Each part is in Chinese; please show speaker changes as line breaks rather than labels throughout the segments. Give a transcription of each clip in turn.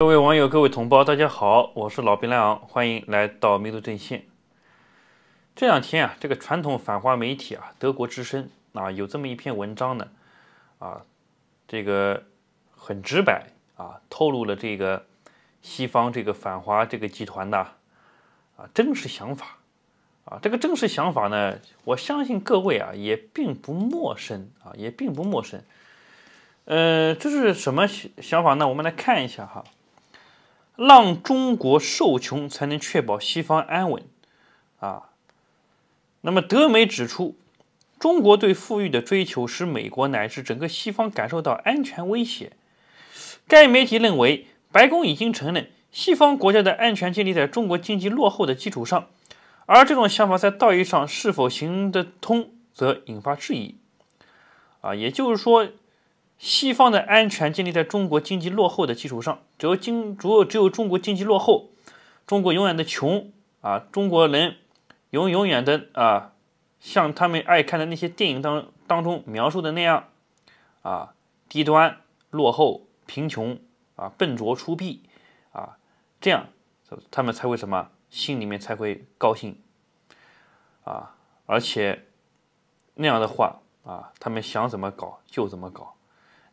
各位网友，各位同胞，大家好，我是老兵赖昂，欢迎来到民族阵线。这两天啊，这个传统反华媒体啊，德国之声啊，有这么一篇文章呢，啊，这个很直白啊，透露了这个西方这个反华这个集团的啊真实想法啊。这个真实想法呢，我相信各位啊也并不陌生啊，也并不陌生。呃，这是什么想法呢？我们来看一下哈。让中国受穷，才能确保西方安稳，啊，那么德媒指出，中国对富裕的追求使美国乃至整个西方感受到安全威胁。该媒体认为，白宫已经承认，西方国家的安全建立在中国经济落后的基础上，而这种想法在道义上是否行得通，则引发质疑。啊，也就是说。西方的安全建立在中国经济落后的基础上，只有经，只要只有中国经济落后，中国永远的穷啊，中国人永永远的啊，像他们爱看的那些电影当当中描述的那样啊，低端、落后、贫穷啊，笨拙粗鄙啊，这样他们才会什么，心里面才会高兴啊，而且那样的话啊，他们想怎么搞就怎么搞。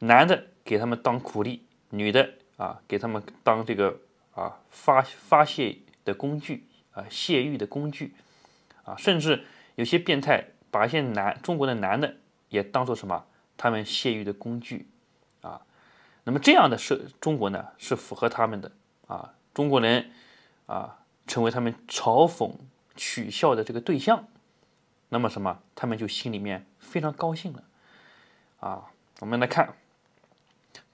男的给他们当苦力，女的啊给他们当这个啊发发泄的工具啊泄欲的工具啊，甚至有些变态把一些男中国的男的也当做什么他们泄欲的工具啊，那么这样的社中国呢是符合他们的啊中国人啊成为他们嘲讽取笑的这个对象，那么什么他们就心里面非常高兴了啊，我们来看。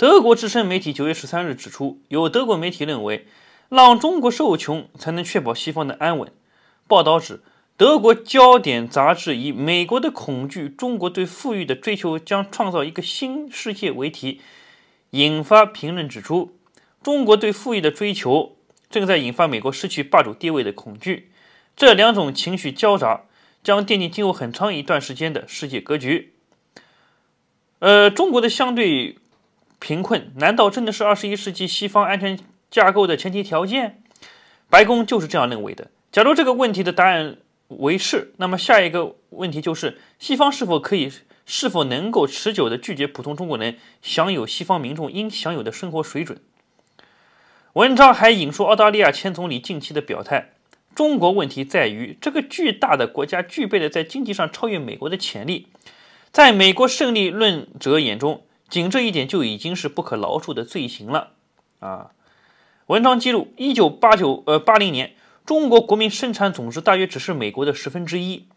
德国之声媒体九月十三日指出，有德国媒体认为，让中国受穷才能确保西方的安稳。报道指，德国焦点杂志以“美国的恐惧：中国对富裕的追求将创造一个新世界”为题，引发评论指出，中国对富裕的追求正在引发美国失去霸主地位的恐惧。这两种情绪交杂，将奠定今后很长一段时间的世界格局。呃，中国的相对。贫困难道真的是二十一世纪西方安全架构的前提条件？白宫就是这样认为的。假如这个问题的答案为是，那么下一个问题就是：西方是否可以、是否能够持久的拒绝普通中国人享有西方民众应享有的生活水准？文章还引述澳大利亚前总理近期的表态：“中国问题在于这个巨大的国家具备了在经济上超越美国的潜力。”在美国胜利论者眼中。仅这一点就已经是不可饶恕的罪行了，啊！文章记录，一九八九呃八零年，中国国民生产总值大约只是美国的十分之一，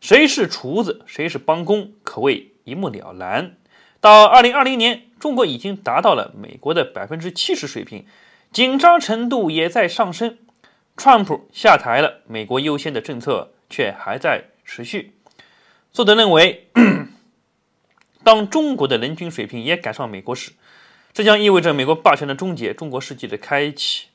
谁是厨子，谁是帮工，可谓一目了然。到二零二零年，中国已经达到了美国的百分之七十水平，紧张程度也在上升。川普下台了，美国优先的政策却还在持续。作者认为。当中国的人均水平也赶上美国时，这将意味着美国霸权的终结、中国世纪的开启。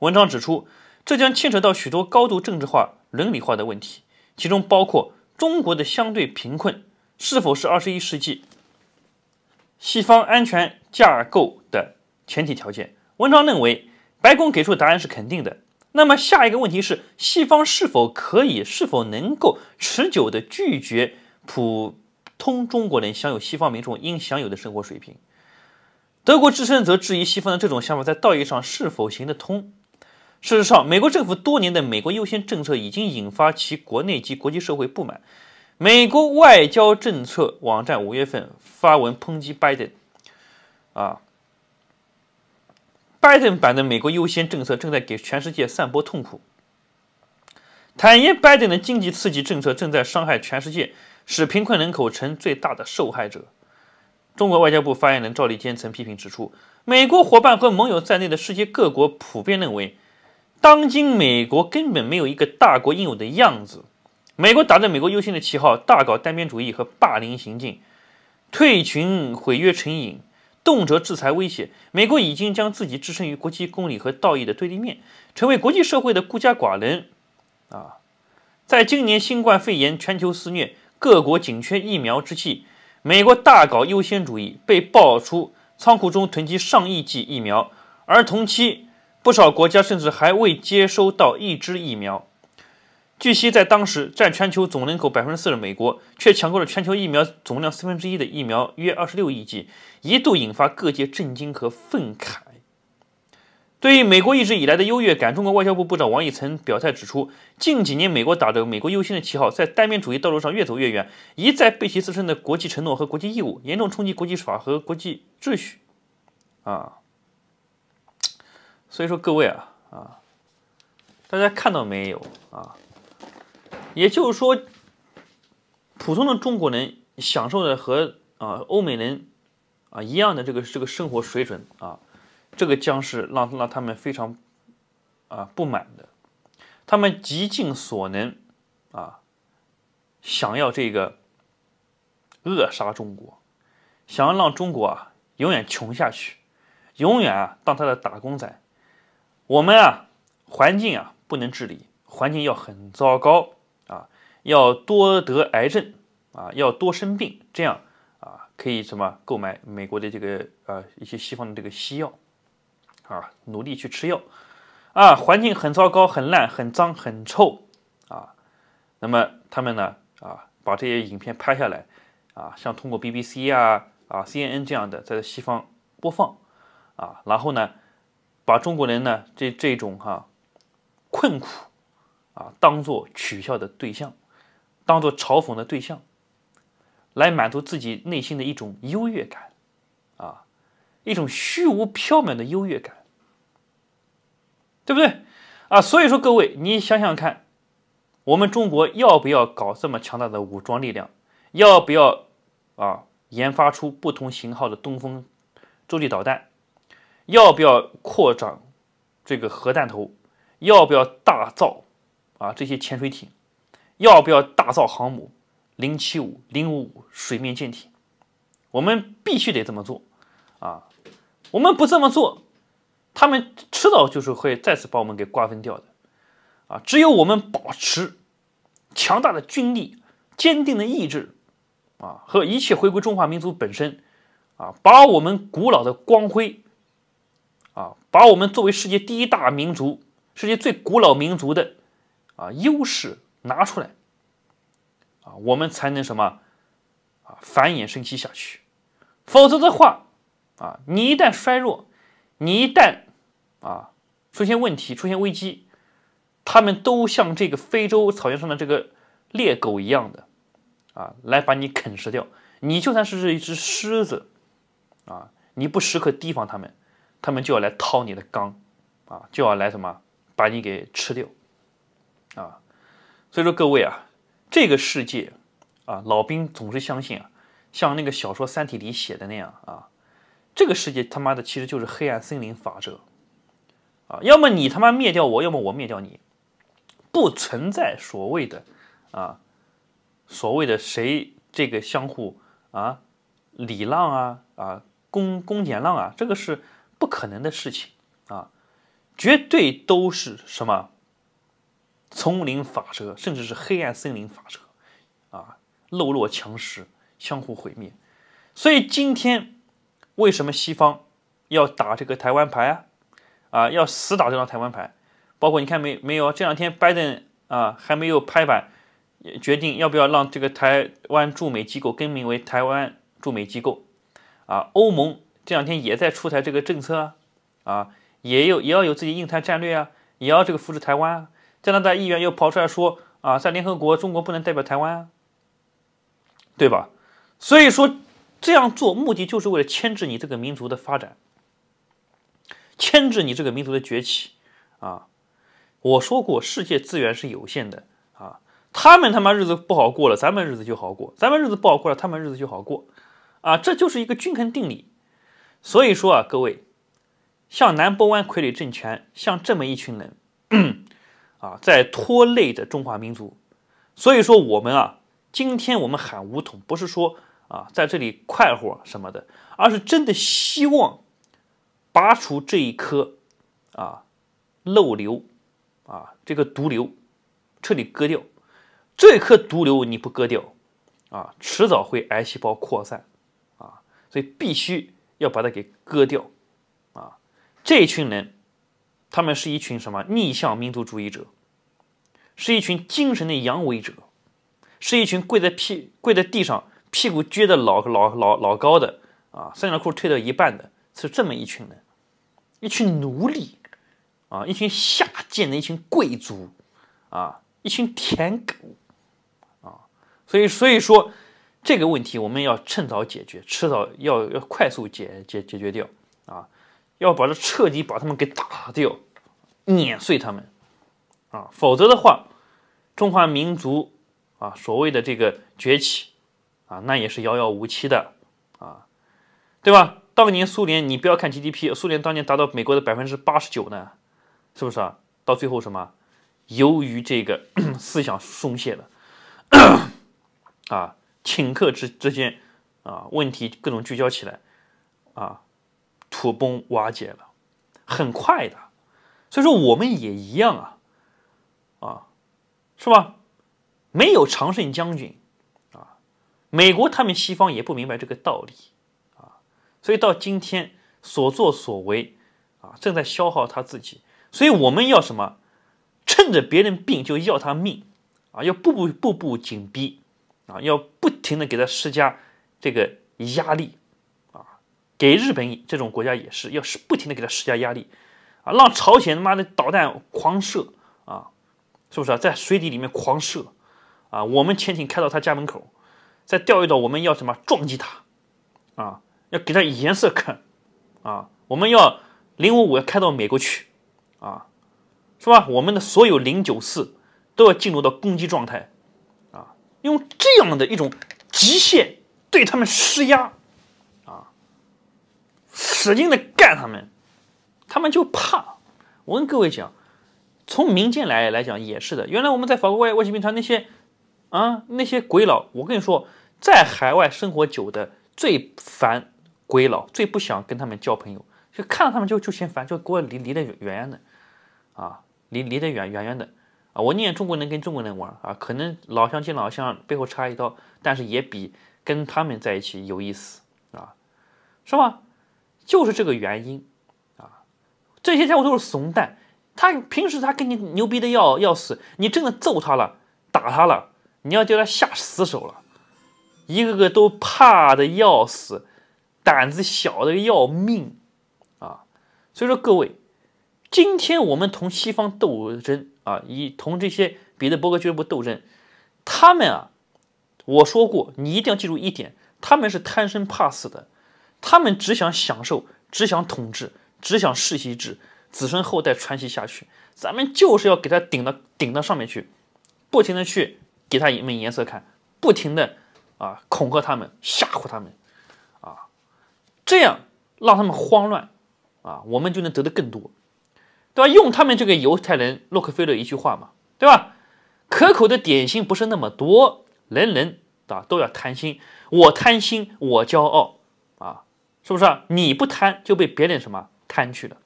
文章指出，这将牵扯到许多高度政治化、伦理化的问题，其中包括中国的相对贫困是否是二十一世纪西方安全架构的前提条件。文章认为，白宫给出的答案是肯定的。那么下一个问题是，西方是否可以、是否能够持久地拒绝普？通中国人享有西方民众应享有的生活水平，德国之声则质疑西方的这种想法在道义上是否行得通。事实上，美国政府多年的“美国优先”政策已经引发其国内及国际社会不满。美国外交政策网站五月份发文抨击拜登，啊，拜登版的“美国优先”政策正在给全世界散播痛苦。坦言，拜登的经济刺激政策正在伤害全世界。使贫困人口成最大的受害者。中国外交部发言人赵立坚曾批评指出，美国伙伴和盟友在内的世界各国普遍认为，当今美国根本没有一个大国应有的样子。美国打着“美国优先”的旗号，大搞单边主义和霸凌行径，退群毁约成瘾，动辄制裁威胁。美国已经将自己置身于国际公理和道义的对立面，成为国际社会的孤家寡人。啊，在今年新冠肺炎全球肆虐。各国紧缺疫苗之际，美国大搞优先主义，被爆出仓库中囤积上亿剂疫苗，而同期不少国家甚至还未接收到一支疫苗。据悉，在当时占全球总人口百分之四的美国，却抢购了全球疫苗总量四分之一的疫苗，约二十六亿剂，一度引发各界震惊和愤慨。对于美国一直以来的优越感，中国外交部部长王毅曾表态指出，近几年美国打着“美国优先”的旗号，在单边主义道路上越走越远，一再背弃自身的国际承诺和国际义务，严重冲击国际法和国际秩序。啊，所以说各位啊啊，大家看到没有啊？也就是说，普通的中国人享受的和啊欧美人啊一样的这个这个生活水准啊。这个将是让让他们非常啊不满的，他们极尽所能啊，想要这个扼杀中国，想要让中国啊永远穷下去，永远啊当他的打工仔。我们啊环境啊不能治理，环境要很糟糕啊，要多得癌症啊，要多生病，这样啊可以什么购买美国的这个呃一些西方的这个西药。啊，努力去吃药，啊，环境很糟糕，很烂，很脏，很臭，啊，那么他们呢，啊，把这些影片拍下来，啊，像通过 BBC 啊啊 CNN 这样的在西方播放，啊，然后呢，把中国人呢这这种哈困苦，啊，当做取笑的对象，当做嘲讽的对象，来满足自己内心的一种优越感。一种虚无缥缈的优越感，对不对啊？所以说，各位，你想想看，我们中国要不要搞这么强大的武装力量？要不要啊？研发出不同型号的东风洲际导弹？要不要扩展这个核弹头？要不要大造啊这些潜水艇？要不要大造航母？零七五、零五五水面舰艇？我们必须得这么做啊！我们不这么做，他们迟早就是会再次把我们给瓜分掉的，啊！只有我们保持强大的军力、坚定的意志，啊，和一切回归中华民族本身，啊，把我们古老的光辉，啊，把我们作为世界第一大民族、世界最古老民族的，啊，优势拿出来，啊，我们才能什么，啊，繁衍生息下去，否则的话。啊，你一旦衰弱，你一旦啊出现问题、出现危机，他们都像这个非洲草原上的这个猎狗一样的啊，来把你啃食掉。你就算是是一只狮子啊，你不时刻提防他们，他们就要来掏你的肛，啊，就要来什么把你给吃掉啊。所以说，各位啊，这个世界啊，老兵总是相信啊，像那个小说《三体》里写的那样啊。这个世界他妈的其实就是黑暗森林法则啊！要么你他妈灭掉我，要么我灭掉你，不存在所谓的啊，所谓的谁这个相互啊礼让啊啊公公检浪啊，这个是不可能的事情啊！绝对都是什么丛林法则，甚至是黑暗森林法则啊！弱肉强食，相互毁灭。所以今天。为什么西方要打这个台湾牌啊？啊，要死打这张台湾牌，包括你看没没有？这两天拜登啊还没有拍板决定要不要让这个台湾驻美机构更名为台湾驻美机构啊？欧盟这两天也在出台这个政策啊，啊，也有也要有自己印太战略啊，也要这个扶持台湾。啊。加拿大议员又跑出来说啊，在联合国中国不能代表台湾，啊，对吧？所以说。这样做目的就是为了牵制你这个民族的发展，牵制你这个民族的崛起啊！我说过，世界资源是有限的啊！他们他妈日子不好过了，咱们日子就好过；咱们日子不好过了，他们日子就好过啊！这就是一个均衡定理。所以说啊，各位，像南波湾傀儡政权，像这么一群人啊，在拖累着中华民族。所以说，我们啊，今天我们喊武统，不是说。啊，在这里快活什么的，而是真的希望拔除这一颗啊漏瘤啊这个毒瘤彻底割掉。这颗毒瘤你不割掉啊，迟早会癌细胞扩散啊，所以必须要把它给割掉啊。这群人，他们是一群什么逆向民族主义者，是一群精神的阳痿者，是一群跪在屁跪在地上。屁股撅的老老老老高的啊，三角裤褪到一半的是这么一群人，一群奴隶啊，一群下贱的一群贵族啊，一群舔狗啊，所以所以说这个问题我们要趁早解决，迟早要要快速解解解决掉啊，要把它彻底把他们给打掉，碾碎他们啊，否则的话，中华民族啊所谓的这个崛起。啊，那也是遥遥无期的，啊，对吧？当年苏联，你不要看 GDP，苏联当年达到美国的百分之八十九呢，是不是啊？到最后什么？由于这个 思想松懈了，啊，顷刻之之间，啊，问题各种聚焦起来，啊，土崩瓦解了，很快的。所以说，我们也一样啊，啊，是吧？没有常胜将军。美国他们西方也不明白这个道理，啊，所以到今天所作所为，啊，正在消耗他自己，所以我们要什么？趁着别人病就要他命，啊，要步步步步紧逼，啊，要不停的给他施加这个压力，啊，给日本这种国家也是，要是不停的给他施加压力，啊，让朝鲜他妈的导弹狂射，啊，是不是啊？在水底里面狂射，啊，我们潜艇开到他家门口。在钓鱼岛，我们要什么？撞击它，啊，要给它颜色看，啊，我们要零五五要开到美国去，啊，是吧？我们的所有零九四都要进入到攻击状态，啊，用这样的一种极限对他们施压，啊，使劲的干他们，他们就怕。我跟各位讲，从民间来来讲也是的。原来我们在法国外外星兵团那些。啊，那些鬼佬，我跟你说，在海外生活久的最烦鬼佬，最不想跟他们交朋友，就看到他们就就嫌烦，就给我离离得远远的，啊，离离得远远远的，啊，我宁愿中国人跟中国人玩，啊，可能老乡见老乡背后插一刀，但是也比跟他们在一起有意思，啊，是吧？就是这个原因，啊，这些家伙都是怂蛋，他平时他跟你牛逼的要要死，你真的揍他了，打他了。你要叫他下死手了，一个个都怕的要死，胆子小的要命啊！所以说，各位，今天我们同西方斗争啊，以同这些彼得伯格俱乐部斗争，他们啊，我说过，你一定要记住一点：他们是贪生怕死的，他们只想享受，只想统治，只想世袭制，子孙后代传袭下去。咱们就是要给他顶到顶到上面去，不停的去。给他一面颜色看，不停的啊恐吓他们，吓唬他们，啊，这样让他们慌乱啊，我们就能得的更多，对吧？用他们这个犹太人洛克菲勒一句话嘛，对吧？可口的点心不是那么多，人人啊都要贪心，我贪心，我骄傲啊，是不是？你不贪就被别人什么贪去了。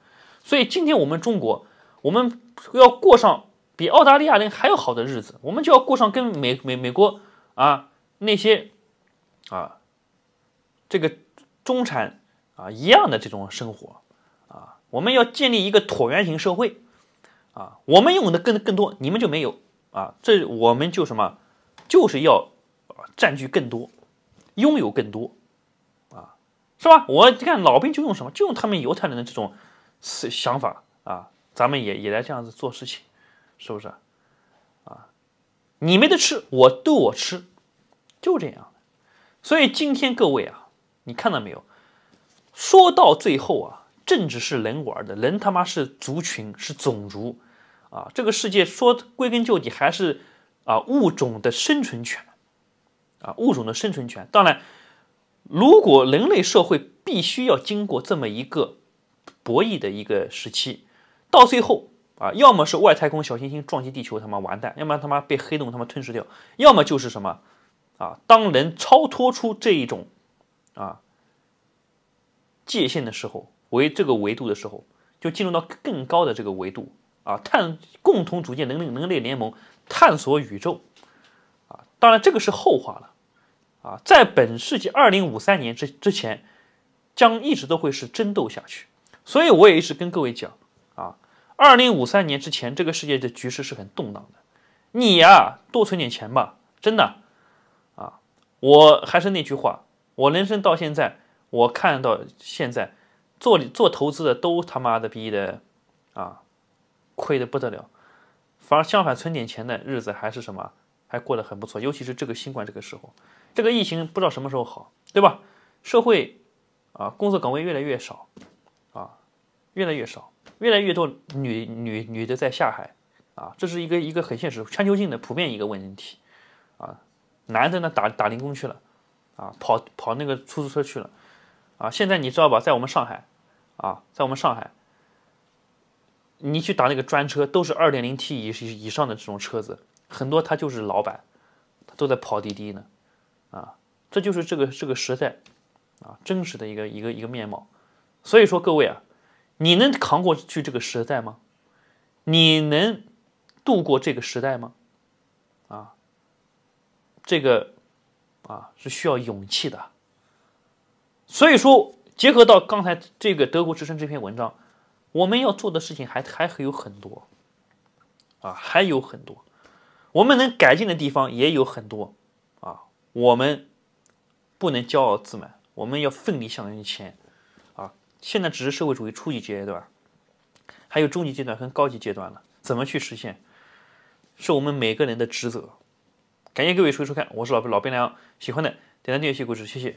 所以今天我们中国，我们要过上。比澳大利亚人还要好的日子，我们就要过上跟美美美国啊那些啊这个中产啊一样的这种生活啊。我们要建立一个椭圆形社会啊。我们拥有的更更多，你们就没有啊。这我们就什么，就是要占据更多，拥有更多啊，是吧？我看老兵就用什么，就用他们犹太人的这种思想法啊。咱们也也来这样子做事情。是不是啊？你没得吃，我都我吃，就这样的。所以今天各位啊，你看到没有？说到最后啊，政治是人玩的，人他妈是族群，是种族啊。这个世界说归根究底还是啊物种的生存权啊物种的生存权。当然，如果人类社会必须要经过这么一个博弈的一个时期，到最后。啊，要么是外太空小行星撞击地球，他妈完蛋；要么他妈被黑洞他妈吞噬掉；要么就是什么啊？当人超脱出这一种啊界限的时候，维这个维度的时候，就进入到更高的这个维度啊。探共同组建能人类联盟，探索宇宙啊。当然，这个是后话了啊。在本世纪二零五三年之之前，将一直都会是争斗下去。所以，我也一直跟各位讲。二零五三年之前，这个世界的局势是很动荡的。你呀，多存点钱吧，真的。啊，我还是那句话，我人生到现在，我看到现在，做做投资的都他妈的逼的，啊，亏的不得了。反而相反，存点钱的日子还是什么，还过得很不错。尤其是这个新冠这个时候，这个疫情不知道什么时候好，对吧？社会啊，工作岗位越来越少，啊，越来越少。越来越多女女女的在下海，啊，这是一个一个很现实全球性的普遍一个问题，啊，男的呢打打零工去了，啊，跑跑那个出租车去了，啊，现在你知道吧，在我们上海，啊，在我们上海，你去打那个专车都是二点零 T 以以上的这种车子，很多他就是老板，他都在跑滴滴呢，啊，这就是这个这个时代，啊，真实的一个一个一个面貌，所以说各位啊。你能扛过去这个时代吗？你能度过这个时代吗？啊，这个啊是需要勇气的。所以说，结合到刚才这个德国之声这篇文章，我们要做的事情还还有很多，啊，还有很多，我们能改进的地方也有很多，啊，我们不能骄傲自满，我们要奋力向前。现在只是社会主义初级阶段，还有中级阶段和高级阶段了，怎么去实现，是我们每个人的职责。感谢各位收收看，我是老老冰凉，喜欢的点赞订阅支持，谢谢。